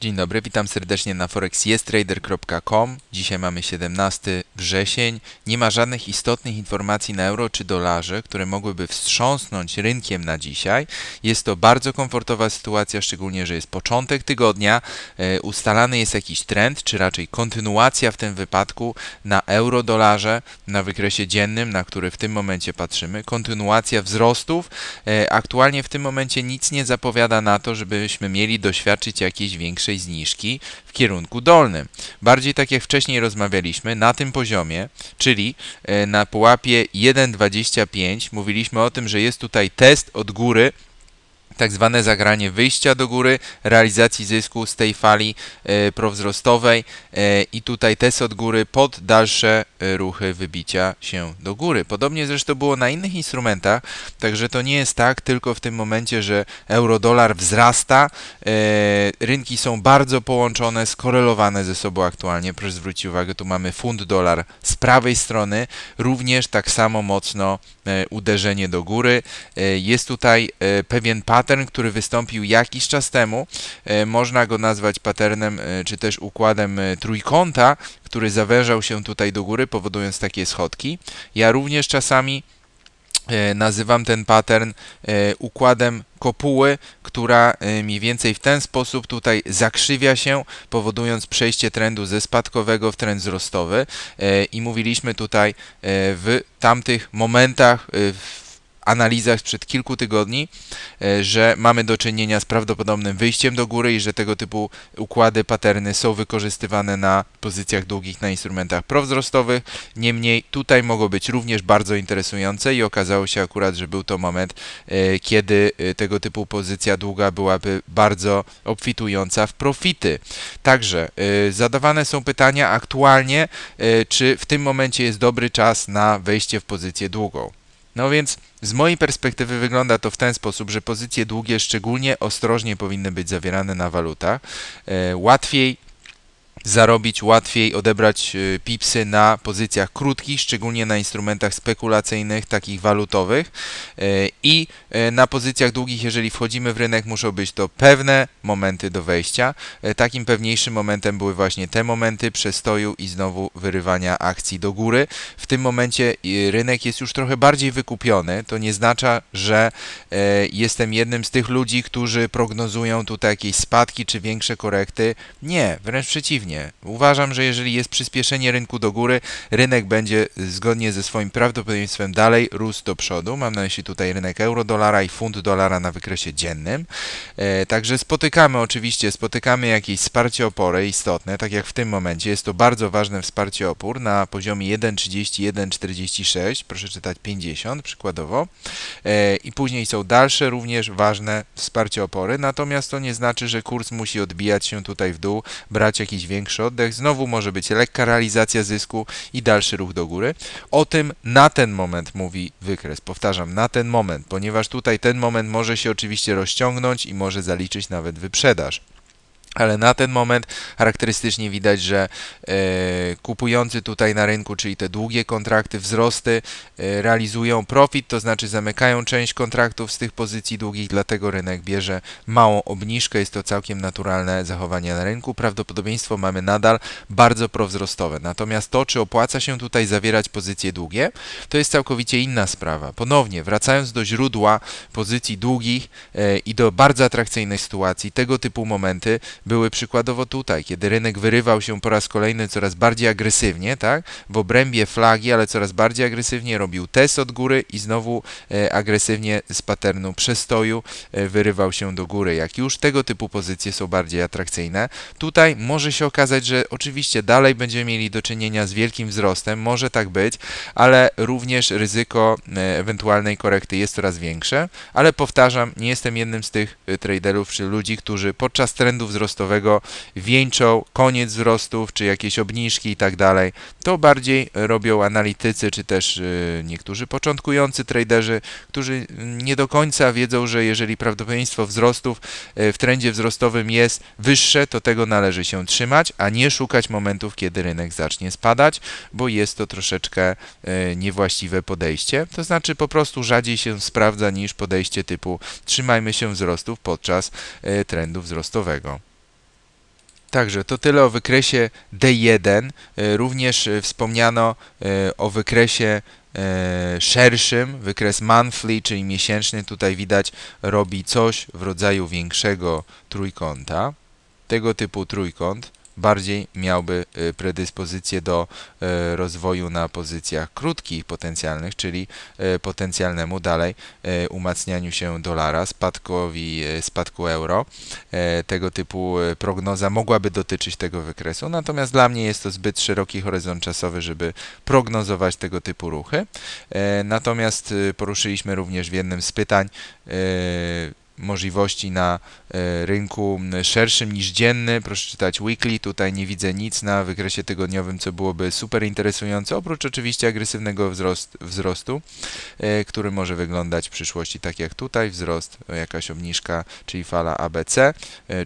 Dzień dobry, witam serdecznie na ForexIsTrader.com. Dzisiaj mamy 17 wrzesień. Nie ma żadnych istotnych informacji na euro czy dolarze, które mogłyby wstrząsnąć rynkiem na dzisiaj. Jest to bardzo komfortowa sytuacja, szczególnie, że jest początek tygodnia. E, ustalany jest jakiś trend, czy raczej kontynuacja w tym wypadku na euro-dolarze na wykresie dziennym, na który w tym momencie patrzymy. Kontynuacja wzrostów. E, aktualnie w tym momencie nic nie zapowiada na to, żebyśmy mieli doświadczyć jakiejś większej najniższej zniżki w kierunku dolnym. Bardziej tak jak wcześniej rozmawialiśmy, na tym poziomie, czyli e, na pułapie 1,25 mówiliśmy o tym, że jest tutaj test od góry tak zwane zagranie wyjścia do góry, realizacji zysku z tej fali e, prowzrostowej e, i tutaj test od góry pod dalsze e, ruchy wybicia się do góry. Podobnie zresztą było na innych instrumentach, także to nie jest tak tylko w tym momencie, że euro-dolar wzrasta, rynki są bardzo połączone, skorelowane ze sobą aktualnie. Proszę zwrócić uwagę, tu mamy funt-dolar z prawej strony, również tak samo mocno uderzenie do góry. Jest tutaj pewien patent pattern, który wystąpił jakiś czas temu. E, można go nazwać patternem e, czy też układem e, trójkąta, który zawężał się tutaj do góry, powodując takie schodki. Ja również czasami nazywam ten pattern układem kopuły, która mniej więcej w ten sposób tutaj zakrzywia się, powodując przejście trendu ze spadkowego w trend wzrostowy. I mówiliśmy tutaj w tamtych momentach, w analizach sprzed kilku tygodni, e, że mamy do czynienia z prawdopodobnym wyjściem do góry i że tego typu układy, paterny są wykorzystywane na pozycjach długich na instrumentach prowzrostowych. Niemniej tutaj mogą być również bardzo interesujące i okazało się akurat, że był to moment, e, kiedy e, tego typu pozycja długa byłaby bardzo obfitująca w profity. Także zadawane są pytania aktualnie, czy w tym momencie jest dobry czas na wejście w pozycję długą. No więc z mojej perspektywy wygląda to w ten sposób, że pozycje długie szczególnie ostrożnie powinny być zawierane na walutach. E, łatwiej zarobić łatwiej, odebrać y, pipsy na pozycjach krótkich, szczególnie na instrumentach spekulacyjnych, takich walutowych y, i y, na pozycjach długich, jeżeli wchodzimy w rynek, muszą być to pewne momenty do wejścia. Takim pewniejszym momentem były właśnie te momenty przestoju i znowu wyrywania akcji do góry. W tym momencie rynek jest już trochę bardziej wykupiony, to nie znaczy, że jestem jednym z tych ludzi, którzy prognozują tutaj jakieś spadki czy większe korekty. Nie, wręcz przeciwnie uważam, że jeżeli jest przyspieszenie rynku do góry, rynek będzie zgodnie ze swoim prawdopodobieństwem dalej rósł do przodu. Mam na myśli tutaj rynek euro-dolara i funt-dolara na wykresie dziennym. E, także spotykamy oczywiście, spotykamy jakieś wsparcie opory istotne, tak jak w tym momencie. Jest to bardzo ważne wsparcie opór na poziomie 1,30, 1,46, proszę czytać 50 przykładowo. E, I później są dalsze również ważne wsparcie opory, natomiast to nie znaczy, że kurs musi odbijać się tutaj w dół, brać jakiś większy większy oddech, znowu może być lekka realizacja zysku i dalszy ruch do góry. O tym na ten moment mówi wykres. Powtarzam, na ten moment, ponieważ tutaj ten moment może się oczywiście rozciągnąć i może zaliczyć nawet wyprzedaż ale na ten moment charakterystycznie widać, że e, kupujący tutaj na rynku, czyli te długie kontrakty, wzrosty e, realizują profit, to znaczy zamykają część kontraktów z tych pozycji długich, dlatego rynek bierze małą obniżkę. Jest to całkiem naturalne zachowanie na rynku. Prawdopodobieństwo mamy nadal bardzo prowzrostowe. Natomiast to, czy opłaca się tutaj zawierać pozycje długie, to jest całkowicie inna sprawa. Ponownie, wracając do źródła pozycji długich e, i do bardzo atrakcyjnej sytuacji, tego typu momenty były przykładowo tutaj, kiedy rynek wyrywał się po raz kolejny coraz bardziej agresywnie, tak? W obrębie flagi, ale coraz bardziej agresywnie robił test od góry i znowu e, agresywnie z paternu przestoju e, wyrywał się do góry. Jak już tego typu pozycje są bardziej atrakcyjne, tutaj może się okazać, że oczywiście dalej będziemy mieli do czynienia z wielkim wzrostem, może tak być, ale również ryzyko e, ewentualnej korekty jest coraz większe, ale powtarzam, nie jestem jednym z tych traderów czy ludzi, którzy podczas trendu wzrostu wzrostowego wieńczą koniec wzrostów, czy jakieś obniżki i tak dalej. To bardziej robią analitycy, czy też y, niektórzy początkujący traderzy, którzy nie do końca wiedzą, że jeżeli prawdopodobieństwo wzrostów y, w trendzie wzrostowym jest wyższe, to tego należy się trzymać, a nie szukać momentów, kiedy rynek zacznie spadać, bo jest to troszeczkę y, niewłaściwe podejście. To znaczy po prostu rzadziej się sprawdza niż podejście typu trzymajmy się wzrostów podczas trendu wzrostowego. Także to tyle o wykresie D1. E, również e, wspomniano e, o wykresie szerszym, wykres monthly, czyli miesięczny. Tutaj widać robi coś w rodzaju większego trójkąta. Tego typu trójkąt bardziej miałby y, predyspozycję do y, rozwoju na pozycjach krótkich potencjalnych, czyli y, potencjalnemu dalej umacnianiu się dolara, spadkowi, spadku euro. Tego typu prognoza mogłaby dotyczyć tego wykresu, natomiast dla mnie jest to zbyt szeroki horyzont czasowy, żeby prognozować tego typu ruchy. Natomiast poruszyliśmy również w jednym z pytań możliwości na e, rynku szerszym niż dzienny. Proszę czytać weekly, tutaj nie widzę nic na wykresie tygodniowym, co byłoby super interesujące, oprócz oczywiście agresywnego wzrost, wzrostu, e, który może wyglądać w przyszłości tak jak tutaj, wzrost, e, jakaś obniżka, czyli fala ABC,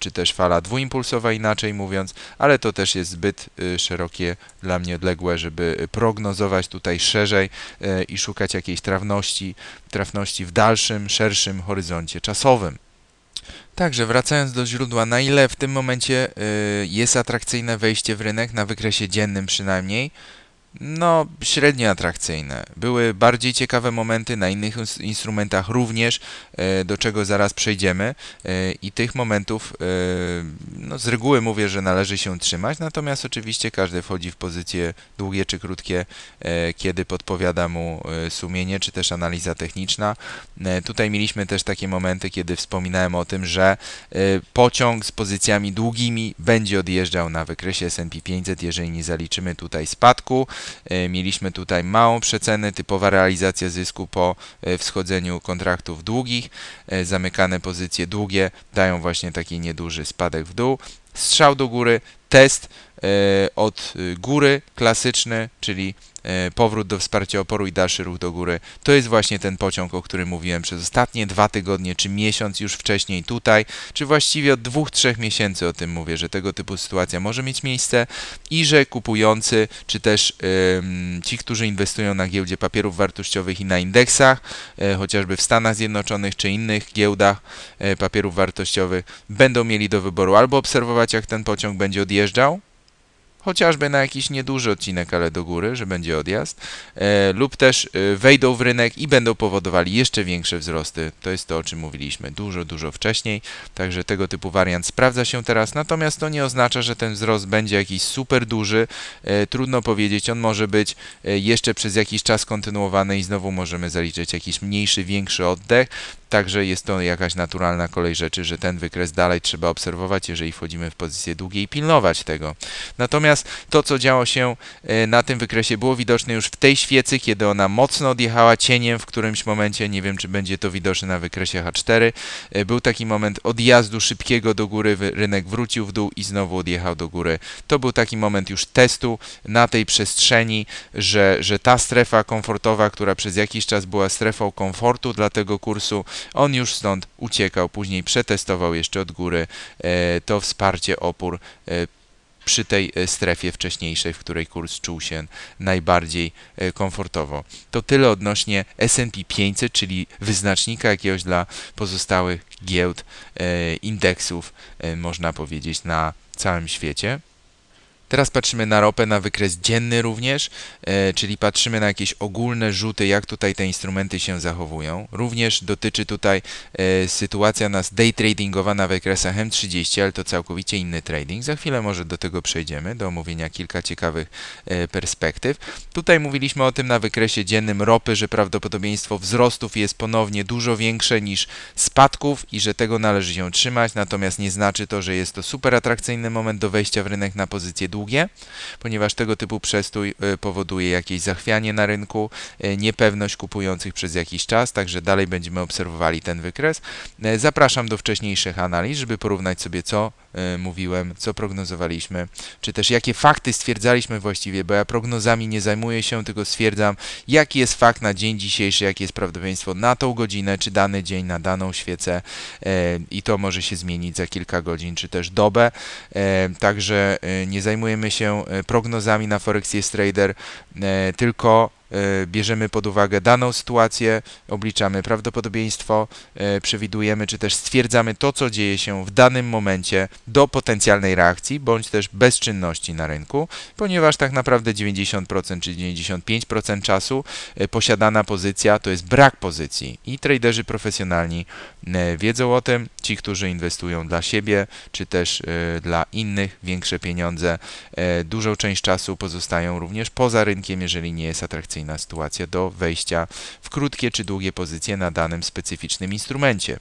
czy też fala dwuimpulsowa inaczej mówiąc, ale to też jest zbyt szerokie dla mnie odległe, żeby prognozować tutaj szerzej i szukać jakiejś trawności, trafności w dalszym, szerszym horyzoncie czasowym. Także wracając do źródła, na ile w tym momencie y, jest atrakcyjne wejście w rynek, na wykresie dziennym przynajmniej, no, średnio atrakcyjne. Były bardziej ciekawe momenty na innych instrumentach również, e, do czego zaraz przejdziemy e, i tych momentów e, no, z reguły mówię, że należy się trzymać, natomiast oczywiście każdy wchodzi w pozycje długie czy krótkie, kiedy podpowiada mu sumienie czy też analiza techniczna. Tutaj mieliśmy też takie momenty, kiedy wspominałem o tym, że pociąg z pozycjami długimi będzie odjeżdżał na wykresie S&P 500, jeżeli nie zaliczymy tutaj spadku, E, mieliśmy tutaj małą przecenę, typowa realizacja zysku po e, wschodzeniu kontraktów długich. E, zamykane pozycje długie dają właśnie taki nieduży spadek w dół. Strzał do góry, test E, od góry klasyczny, czyli e, powrót do wsparcia oporu i dalszy ruch do góry. To jest właśnie ten pociąg, o którym mówiłem przez ostatnie dwa tygodnie, czy miesiąc już wcześniej tutaj, czy właściwie od dwóch, trzech miesięcy o tym mówię, że tego typu sytuacja może mieć miejsce i że kupujący, czy też ym, ci, którzy inwestują na giełdzie papierów wartościowych i na indeksach, y, chociażby w Stanach Zjednoczonych, czy innych giełdach y, papierów wartościowych, będą mieli do wyboru albo obserwować, jak ten pociąg będzie odjeżdżał, chociażby na jakiś nieduży odcinek, ale do góry, że będzie odjazd, e, lub też e, wejdą w rynek i będą powodowali jeszcze większe wzrosty. To jest to, o czym mówiliśmy dużo, dużo wcześniej, także tego typu wariant sprawdza się teraz, natomiast to nie oznacza, że ten wzrost będzie jakiś super duży, e, trudno powiedzieć, on może być e, jeszcze przez jakiś czas kontynuowany i znowu możemy zaliczyć jakiś mniejszy, większy oddech, Także jest to jakaś naturalna kolej rzeczy, że ten wykres dalej trzeba obserwować, jeżeli wchodzimy w pozycję długiej i pilnować tego. Natomiast to, co działo się e, na tym wykresie, było widoczne już w tej świecy, kiedy ona mocno odjechała cieniem w którymś momencie. Nie wiem, czy będzie to widoczne na wykresie H4. E, był taki moment odjazdu szybkiego do góry, rynek wrócił w dół i znowu odjechał do góry. To był taki moment już testu na tej przestrzeni, że, że ta strefa komfortowa, która przez jakiś czas była strefą komfortu dla tego kursu, on już stąd uciekał, później przetestował jeszcze od góry e, to wsparcie opór e, przy tej e, strefie wcześniejszej, w której kurs czuł się najbardziej komfortowo. To tyle odnośnie SP 500, czyli wyznacznika jakiegoś dla pozostałych giełd, indeksów, można powiedzieć, na całym świecie. Teraz patrzymy na ropę na wykres dzienny również, e, czyli patrzymy na jakieś ogólne rzuty, jak tutaj te instrumenty się zachowują. Również dotyczy tutaj e, sytuacja nas day tradingowa na wykresach M30, ale to całkowicie inny trading. Za chwilę może do tego przejdziemy, do omówienia kilka ciekawych e, perspektyw. Tutaj mówiliśmy o tym na wykresie dziennym ropy, że prawdopodobieństwo wzrostów jest ponownie dużo większe niż spadków i że tego należy się trzymać, natomiast nie znaczy to, że jest to super atrakcyjny moment do wejścia w rynek na pozycję długą długie, ponieważ tego typu przestój y, powoduje jakieś zachwianie na rynku, y, niepewność kupujących przez jakiś czas, także dalej będziemy obserwowali ten wykres. Y, zapraszam do wcześniejszych analiz, żeby porównać sobie co mówiłem, co prognozowaliśmy, czy też jakie fakty stwierdzaliśmy właściwie, bo ja prognozami nie zajmuję się, tylko stwierdzam, jaki jest fakt na dzień dzisiejszy, jakie jest prawdopodobieństwo na tą godzinę, czy dany dzień, na daną świecę i to może się zmienić za kilka godzin, czy też dobę. Także nie zajmuję zajmujemy się e, prognozami na Forex Trader, e, tylko E, bierzemy pod uwagę daną sytuację, obliczamy prawdopodobieństwo, e, przewidujemy czy też stwierdzamy to, co dzieje się w danym momencie do potencjalnej reakcji bądź też bezczynności na rynku, ponieważ tak naprawdę 90% czy 95% czasu e, posiadana pozycja to jest brak pozycji i traderzy profesjonalni wiedzą o tym, ci, którzy inwestują dla siebie czy też dla innych większe pieniądze, dużą część czasu pozostają również poza rynkiem, jeżeli nie jest atrakcyjny sytuacja do wejścia w krótkie czy długie pozycje na danym specyficznym instrumencie.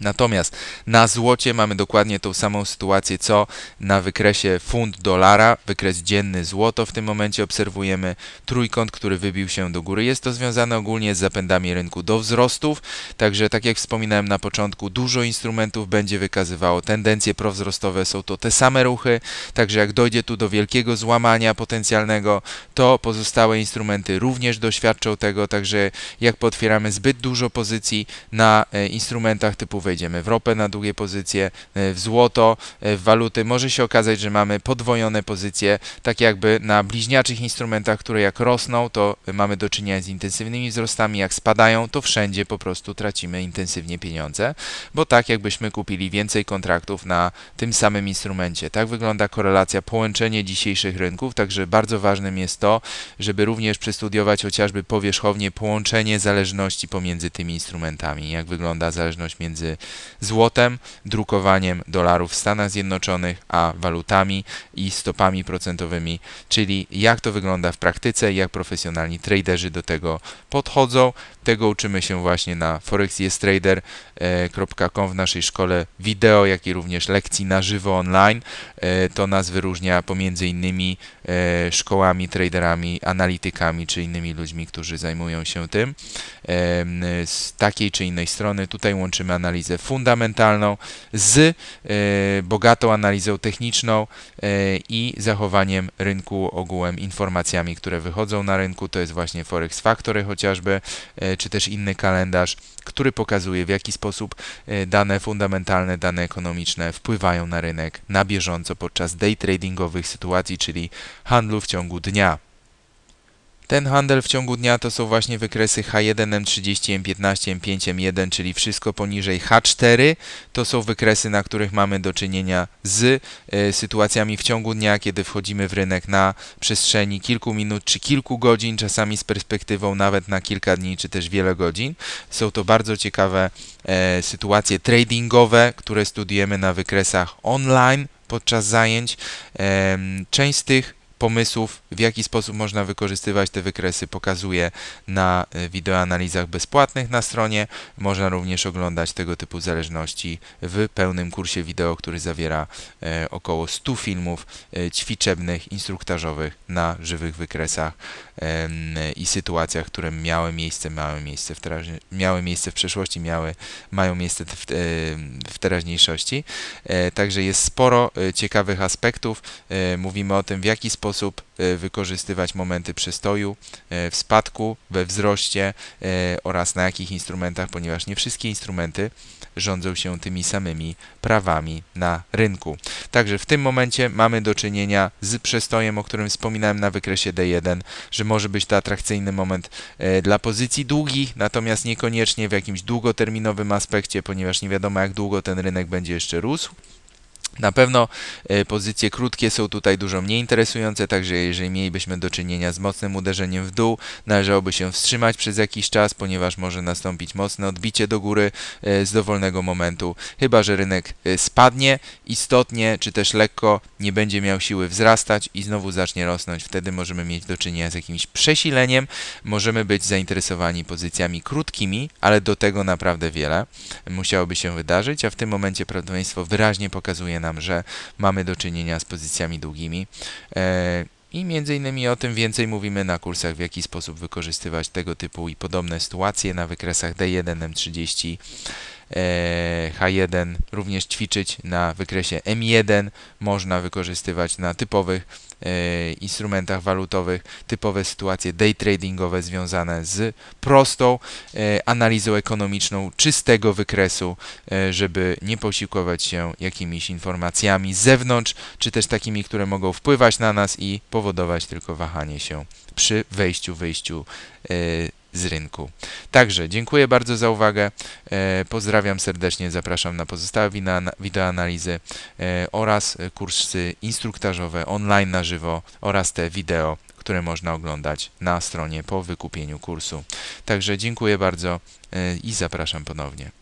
Natomiast na złocie mamy dokładnie tą samą sytuację, co na wykresie funt dolara, wykres dzienny złoto. W tym momencie obserwujemy trójkąt, który wybił się do góry. Jest to związane ogólnie z zapędami rynku do wzrostów, także tak jak wspominałem na początku, dużo instrumentów będzie wykazywało tendencje prowzrostowe, są to te same ruchy, także jak dojdzie tu do wielkiego złamania potencjalnego, to pozostałe instrumenty również doświadczą tego, także jak potwieramy zbyt dużo pozycji na e, instrumentach typu wejdziemy w ropę na długie pozycje, e, w złoto, e, w waluty. Może się okazać, że mamy podwojone pozycje, tak jakby na bliźniaczych instrumentach, które jak rosną, to mamy do czynienia z intensywnymi wzrostami, jak spadają, to wszędzie po prostu tracimy intensywnie pieniądze, bo tak jakbyśmy kupili więcej kontraktów na tym samym instrumencie. Tak wygląda korelacja, połączenie dzisiejszych rynków, także bardzo ważnym jest to, żeby również przestudiować chociażby powierzchownie połączenie zależności pomiędzy tymi instrumentami, jak wygląda zależność między złotem, drukowaniem dolarów w Stanach Zjednoczonych, a walutami i stopami procentowymi, czyli jak to wygląda w praktyce, jak profesjonalni traderzy do tego podchodzą. Tego uczymy się właśnie na forexyestrader.com e, w naszej szkole wideo, jak i również lekcji na żywo online. E, to nas wyróżnia pomiędzy innymi e, szkołami, traderami, analitykami czy innymi ludźmi, którzy zajmują się tym z takiej czy innej strony. Tutaj łączymy analizę analizę fundamentalną z e, bogatą analizą techniczną e, i zachowaniem rynku ogółem informacjami, które wychodzą na rynku. To jest właśnie Forex Factory chociażby, e, czy też inny kalendarz, który pokazuje w jaki sposób dane fundamentalne, dane ekonomiczne wpływają na rynek na bieżąco podczas day tradingowych sytuacji, czyli handlu w ciągu dnia. Ten handel w ciągu dnia to są właśnie wykresy H1, M30, M15, M5, M1, czyli wszystko poniżej H4. To są wykresy, na których mamy do czynienia z y, sytuacjami w ciągu dnia, kiedy wchodzimy w rynek na przestrzeni kilku minut czy kilku godzin, czasami z perspektywą nawet na kilka dni czy też wiele godzin. Są to bardzo ciekawe e, sytuacje tradingowe, które studiujemy na wykresach online podczas zajęć. E, część z tych pomysłów, w jaki sposób można wykorzystywać te wykresy, pokazuje na e, wideoanalizach bezpłatnych na stronie. Można również oglądać tego typu zależności w pełnym kursie wideo, który zawiera e, około 100 filmów e, ćwiczebnych, instruktażowych na żywych wykresach i sytuacjach, które miały miejsce, miały miejsce w, teraz miały miejsce w przeszłości, miały, mają miejsce w, w teraźniejszości. Także jest sporo ciekawych aspektów. Mówimy o tym, w jaki sposób sposób e, wykorzystywać momenty przestoju, e, w spadku, we wzroście e, oraz na jakich instrumentach, ponieważ nie wszystkie instrumenty rządzą się tymi samymi prawami na rynku. Także w tym momencie mamy do czynienia z przestojem, o którym wspominałem na wykresie D1, że może być to atrakcyjny moment dla pozycji długich, natomiast niekoniecznie w jakimś długoterminowym aspekcie, ponieważ nie wiadomo jak długo ten rynek będzie jeszcze rósł. Na pewno e, pozycje krótkie są tutaj dużo mniej interesujące, także jeżeli mielibyśmy do czynienia z mocnym uderzeniem w dół, należałoby się wstrzymać przez jakiś czas, ponieważ może nastąpić mocne odbicie do góry e, z dowolnego momentu, chyba że rynek e, spadnie istotnie, czy też lekko nie będzie miał siły wzrastać i znowu zacznie rosnąć. Wtedy możemy mieć do czynienia z jakimś przesileniem, możemy być zainteresowani pozycjami krótkimi, ale do tego naprawdę wiele musiałoby się wydarzyć, a w tym momencie prawdopodobieństwo wyraźnie pokazuje nam, nam, że mamy do czynienia z pozycjami długimi. E, I między innymi o tym więcej mówimy na kursach, w jaki sposób wykorzystywać tego typu i podobne sytuacje na wykresach D1, M30, H1. Również ćwiczyć na wykresie M1 można wykorzystywać na typowych E, instrumentach walutowych, typowe sytuacje day tradingowe związane z prostą e, analizą ekonomiczną czystego wykresu, e, żeby nie posiłkować się jakimiś informacjami z zewnątrz, czy też takimi, które mogą wpływać na nas i powodować tylko wahanie się przy wejściu, wyjściu z rynku. Także dziękuję bardzo za uwagę. E, pozdrawiam serdecznie, zapraszam na pozostałe wideoanalizy e, oraz kursy instruktażowe online na żywo oraz te wideo, które można oglądać na stronie po wykupieniu kursu. Także dziękuję bardzo e, i zapraszam ponownie.